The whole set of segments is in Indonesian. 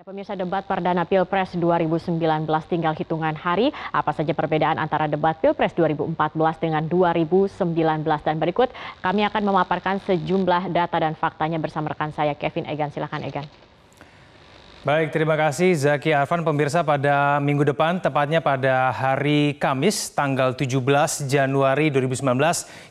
Pemirsa debat perdana Pilpres 2019 tinggal hitungan hari. Apa saja perbedaan antara debat Pilpres 2014 dengan 2019 dan berikut kami akan memaparkan sejumlah data dan faktanya bersama rekan saya Kevin Egan. Silahkan Egan. Baik, terima kasih Zaki Arfan. Pemirsa pada minggu depan, tepatnya pada hari Kamis tanggal 17 Januari 2019,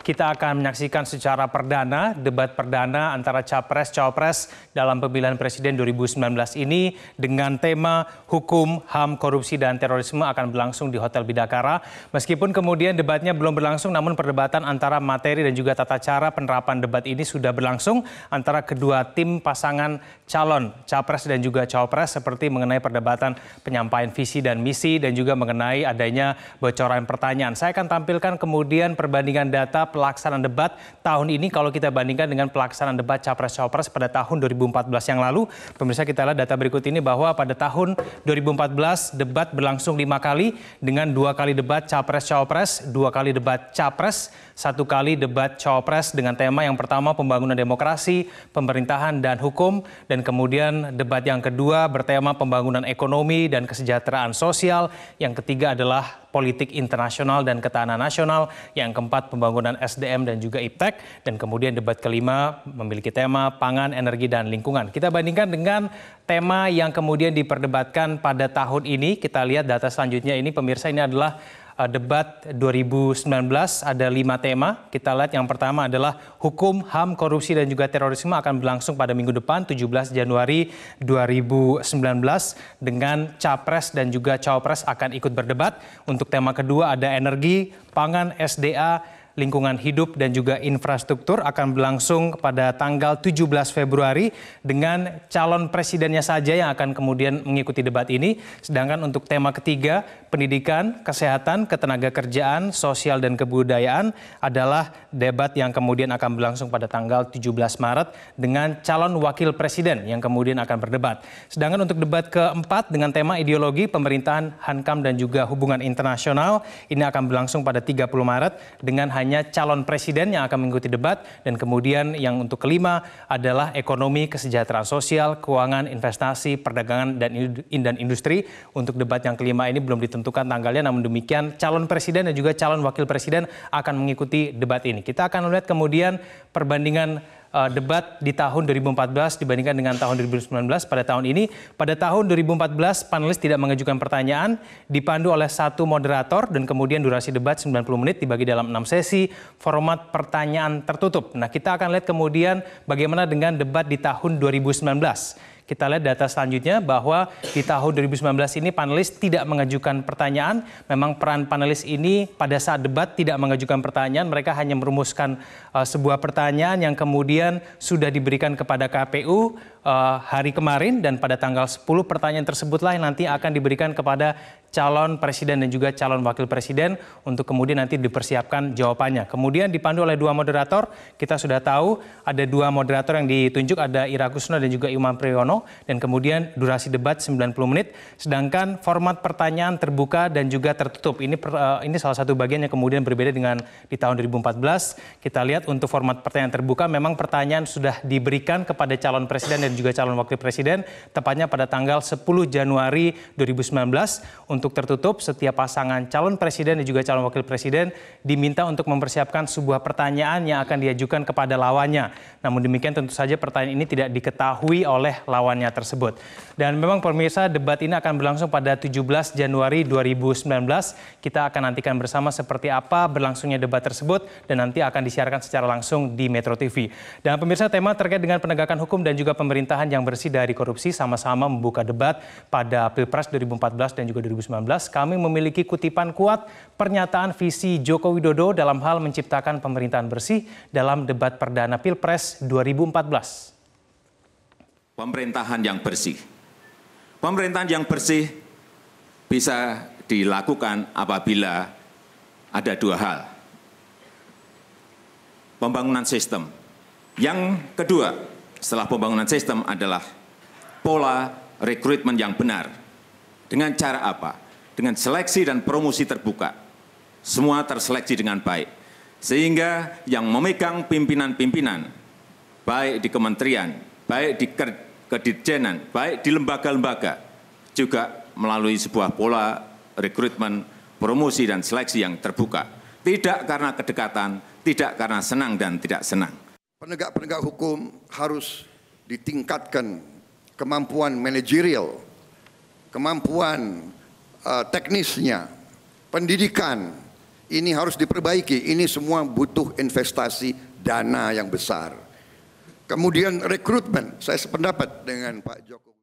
kita akan menyaksikan secara perdana, debat perdana antara Capres-Cawapres dalam pemilihan Presiden 2019 ini dengan tema Hukum, HAM, Korupsi, dan Terorisme akan berlangsung di Hotel Bidakara. Meskipun kemudian debatnya belum berlangsung, namun perdebatan antara materi dan juga tata cara penerapan debat ini sudah berlangsung antara kedua tim pasangan calon Capres dan juga Cawapres cawapres seperti mengenai perdebatan penyampaian visi dan misi dan juga mengenai adanya bocoran pertanyaan. Saya akan tampilkan kemudian perbandingan data pelaksanaan debat tahun ini kalau kita bandingkan dengan pelaksanaan debat capres-cawapres pada tahun 2014 yang lalu. Pemirsa kita lihat data berikut ini bahwa pada tahun 2014 debat berlangsung lima kali dengan dua kali debat capres-cawapres, dua kali debat capres, satu kali debat cawapres dengan tema yang pertama pembangunan demokrasi, pemerintahan dan hukum, dan kemudian debat yang kedua kedua bertema pembangunan ekonomi dan kesejahteraan sosial, yang ketiga adalah politik internasional dan ketahanan nasional, yang keempat pembangunan SDM dan juga IPTEK, dan kemudian debat kelima memiliki tema pangan, energi, dan lingkungan. Kita bandingkan dengan tema yang kemudian diperdebatkan pada tahun ini, kita lihat data selanjutnya ini pemirsa ini adalah Eh, debat 2019 ada lima tema. Kita lihat yang pertama adalah hukum, HAM, korupsi, dan juga terorisme akan berlangsung pada minggu depan 17 Januari 2019 dengan Capres dan juga Cawapres akan ikut berdebat. Untuk tema kedua ada energi, pangan, SDA, lingkungan hidup dan juga infrastruktur akan berlangsung pada tanggal 17 Februari dengan calon presidennya saja yang akan kemudian mengikuti debat ini. Sedangkan untuk tema ketiga pendidikan, kesehatan, ketenaga kerjaan, sosial dan kebudayaan adalah debat yang kemudian akan berlangsung pada tanggal 17 Maret dengan calon wakil presiden yang kemudian akan berdebat. Sedangkan untuk debat keempat dengan tema ideologi pemerintahan Hankam dan juga hubungan internasional ini akan berlangsung pada 30 Maret dengan hanya calon presiden yang akan mengikuti debat dan kemudian yang untuk kelima adalah ekonomi, kesejahteraan sosial, keuangan, investasi, perdagangan dan dan industri. Untuk debat yang kelima ini belum ditentukan ditentukan tanggalnya. Namun demikian calon presiden dan juga calon wakil presiden akan mengikuti debat ini. Kita akan melihat kemudian perbandingan uh, debat di tahun 2014 dibandingkan dengan tahun 2019 pada tahun ini. Pada tahun 2014 panelis tidak mengajukan pertanyaan, dipandu oleh satu moderator dan kemudian durasi debat 90 menit dibagi dalam 6 sesi, format pertanyaan tertutup. Nah, kita akan lihat kemudian bagaimana dengan debat di tahun 2019. Kita lihat data selanjutnya bahwa di tahun 2019 ini panelis tidak mengajukan pertanyaan. Memang peran panelis ini pada saat debat tidak mengajukan pertanyaan, mereka hanya merumuskan uh, sebuah pertanyaan yang kemudian sudah diberikan kepada KPU uh, eh, hari kemarin dan pada tanggal 10 pertanyaan tersebutlah yang nanti akan diberikan kepada calon presiden dan juga calon wakil presiden untuk kemudian nanti dipersiapkan jawabannya. Kemudian dipandu oleh dua moderator, kita sudah tahu ada dua moderator yang ditunjuk, ada Ira Kusno dan juga Iman Priyono, dan kemudian durasi debat 90 menit, sedangkan format pertanyaan terbuka dan juga tertutup. Ini eh, ini salah satu bagian yang kemudian berbeda dengan di tahun 2014. Kita lihat untuk format pertanyaan terbuka, memang pertanyaan sudah diberikan kepada calon presiden dan juga calon wakil presiden, tepatnya pada tanggal 10 Januari 2019, untuk tertutup, setiap pasangan calon presiden dan juga calon wakil presiden diminta untuk mempersiapkan sebuah pertanyaan yang akan diajukan kepada lawannya. Namun demikian tentu saja pertanyaan ini tidak diketahui oleh lawannya tersebut. Dan memang pemirsa debat ini akan berlangsung pada 17 Januari 2019. Kita akan nantikan bersama seperti apa berlangsungnya debat tersebut dan nanti akan disiarkan secara langsung di Metro TV. Dan pemirsa tema terkait dengan penegakan hukum dan juga pemerintahan yang bersih dari korupsi sama-sama membuka debat pada Pilpres 2014 dan juga 2019. 2019, kami memiliki kutipan kuat pernyataan visi Joko Widodo dalam hal menciptakan pemerintahan bersih dalam debat perdana Pilpres 2014. Pemerintahan yang bersih. Pemerintahan yang bersih bisa dilakukan apabila ada dua hal. Pembangunan sistem. Yang kedua, setelah pembangunan sistem adalah pola rekrutmen yang benar dengan cara apa? Dengan seleksi dan promosi terbuka. Semua terseleksi dengan baik. Sehingga yang memegang pimpinan-pimpinan, baik di kementerian, baik di kedirjenan, baik di lembaga-lembaga, juga melalui sebuah pola rekrutmen, promosi, dan seleksi yang terbuka. Tidak karena kedekatan, tidak karena senang dan tidak senang. Penegak-penegak hukum harus ditingkatkan kemampuan manajerial kemampuan uh, teknisnya, pendidikan ini harus diperbaiki. Ini semua butuh investasi dana yang besar. Kemudian rekrutmen, saya sependapat dengan Pak Jokowi.